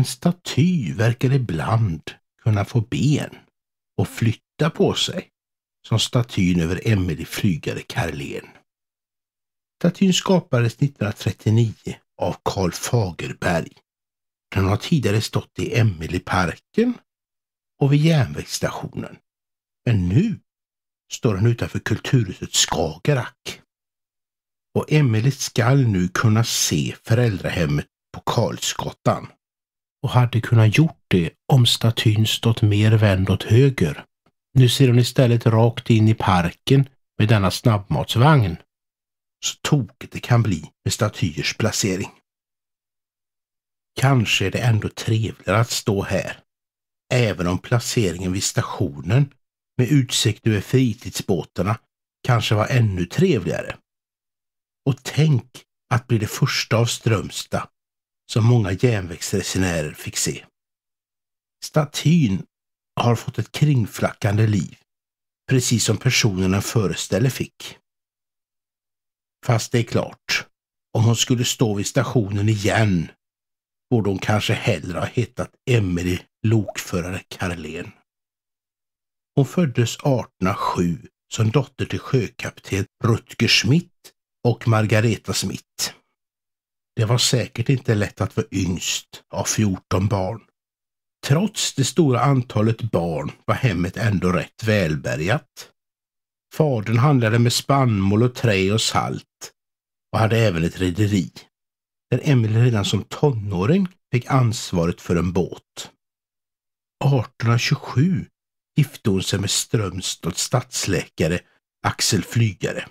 En staty verkar ibland kunna få ben och flytta på sig, som statyn över Emelie Flygare Karlén. Statyn skapades 1939 av Karl Fagerberg. Den har tidigare stått i Emelieparken och vid järnvägsstationen. Men nu står den utanför Kulturhuset Skagerrak. Och Emelie skall nu kunna se föräldrahemmet på Karlsgatan och hade kunnat gjort det om statyn stått mer vänd åt höger. Nu ser hon istället rakt in i parken med denna snabbmatsvagn. Så tokigt det kan bli med statyers placering. Kanske är det ändå trevligare att stå här, även om placeringen vid stationen med utsikt över fritidsbåtarna kanske var ännu trevligare. Och tänk att bli det första av Strömstad som många järnvägsresenärer fick se. Statyn har fått ett kringflackande liv, precis som personerna föreställer fick. Fast det är klart, om hon skulle stå vid stationen igen borde hon kanske hellre ha hetat Emelie lokförare Karlén. Hon föddes 1807 som dotter till sjökapten Rutger Schmidt och Margareta Smith. Det var säkert inte lätt att vara yngst av 14 barn. Trots det stora antalet barn var hemmet ändå rätt välbärgat. Fadern handlade med spannmål och trä och salt och hade även ett rederi där Emil redan som tonåring fick ansvaret för en båt. 1827 gifte hon sig med Strömstads stadsläkare Axel Flygare.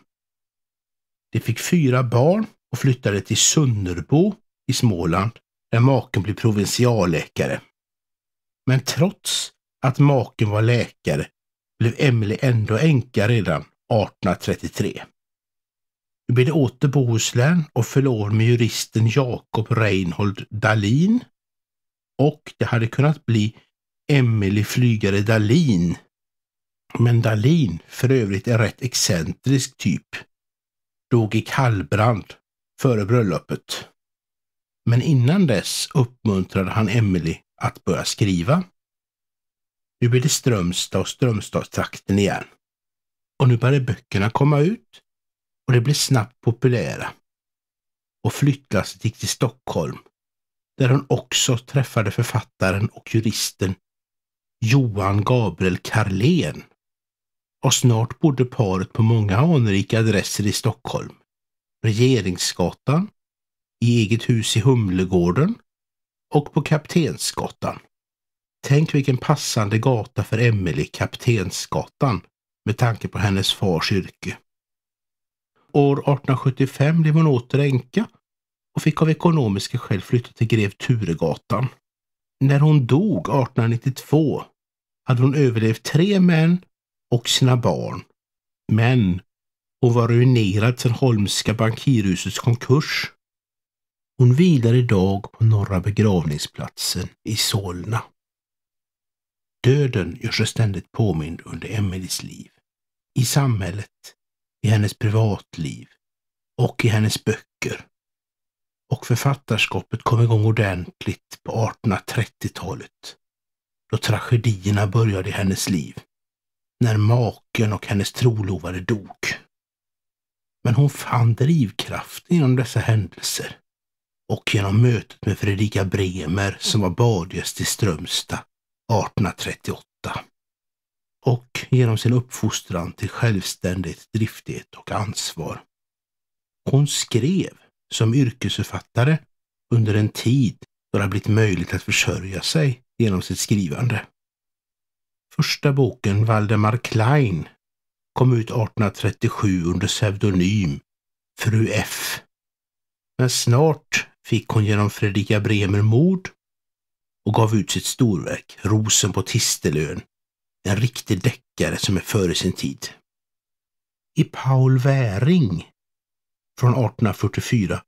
De fick fyra barn och flyttade till Sunnerbo i Småland där maken blev provinsialläkare. Men trots att maken var läkare blev Emily ändå änka redan 1833. Nu blev det åter Bohuslän och förlor med juristen Jakob Reinhold Dalin. Och det hade kunnat bli Emily Flygare Dalin. Men Dalin, för övrigt en rätt excentrisk typ, dog i kallbrand före bröllopet. Men innan dess uppmuntrade han Emily att börja skriva. Nu blir det Strömstad och Strömstadstrakten igen. Och nu började böckerna komma ut och de blev snabbt populära. Och flyttlasset gick till Stockholm där hon också träffade författaren och juristen Johan Gabriel Karlén. Och snart bodde paret på många anrika adresser i Stockholm. Regeringsgatan, i eget hus i Humlegården och på Kaptensgatan. Tänk vilken passande gata för Emelie, Kaptensgatan, med tanke på hennes fars yrke. År 1875 blev hon åter änka och fick av ekonomiska skäl flytta till Grev Turegatan. När hon dog 1892 hade hon överlevt tre män och sina barn. Men och var ruinerad sedan Holmska bankirhusets konkurs. Hon vilar idag på Norra begravningsplatsen i Solna. Döden gör sig ständigt påmind under Emelies liv. I samhället, i hennes privatliv och i hennes böcker. Och författarskapet kom igång ordentligt på 1830-talet. Då tragedierna började i hennes liv. När maken och hennes trolovade dog men hon fann drivkraften genom dessa händelser och genom mötet med Fredrika Bremer som var badgäst i Strömstad 1838 och genom sin uppfostran till självständighet, driftighet och ansvar. Hon skrev som yrkesförfattare under en tid då det har blivit möjligt att försörja sig genom sitt skrivande. Första boken, Valdemar Klein, kom ut 1837 under pseudonym Fru F. Men snart fick hon genom Fredrika Bremer mod och gav ut sitt storverk Rosen på Tistelön, en riktig deckare som är före sin tid. I Paul Väring från 1844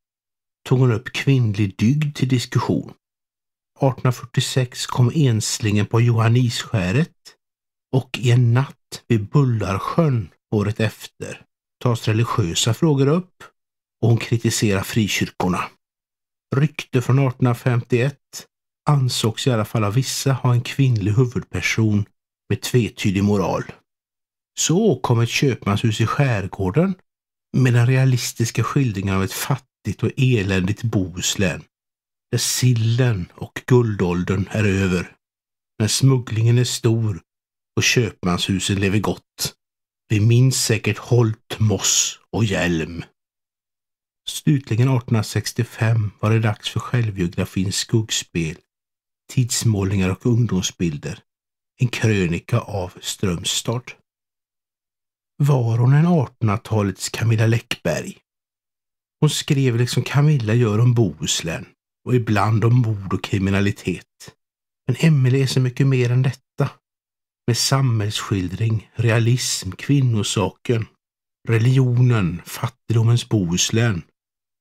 tog hon upp kvinnlig dygd till diskussion. 1846 kom enslingen på Johanniskäret och i en natt vid Bullarsjön året efter tas religiösa frågor upp och hon kritiserar frikyrkorna. Rykte från 1851 ansågs i alla fall av vissa ha en kvinnlig huvudperson med tvetydig moral. Så kom ett köpmanshus i skärgården med den realistiska skildringen av ett fattigt och eländigt Bohuslän där sillen och guldåldern är över. när smugglingen är stor och köpmanshusen lever gott. Vi minns säkert Holt, Moss och Hjelm. Slutligen 1865 var det dags för självbiografins skuggspel, tidsmålningar och ungdomsbilder. En krönika av Strömstad. Var hon en 1800-talets Camilla Läckberg? Hon skrev liksom Camilla gör om Bohuslän och ibland om mord och kriminalitet. Men Emelie är så mycket mer än detta med samhällsskildring, realism, kvinnosaken, religionen, fattigdomens Bohuslän.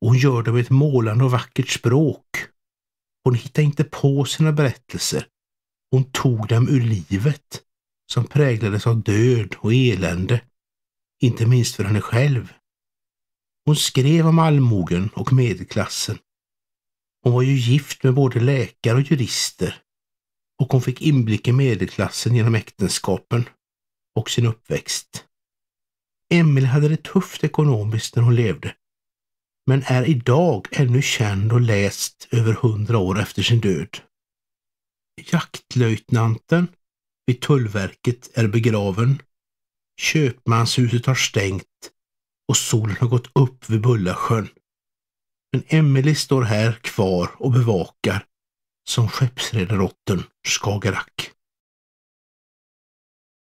Och hon gör det med ett målande och vackert språk. Hon hittade inte på sina berättelser. Hon tog dem ur livet, som präglades av död och elände. Inte minst för henne själv. Hon skrev om allmogen och medelklassen. Hon var ju gift med både läkare och jurister och hon fick inblick i medelklassen genom äktenskapen och sin uppväxt. Emily hade det tufft ekonomiskt när hon levde, men är idag ännu känd och läst över hundra år efter sin död. Jaktlöjtnanten vid Tullverket är begraven. Köpmanshuset har stängt och solen har gått upp vid Bullasjön. Men Emily står här kvar och bevakar som skeppsredare Skagerrak.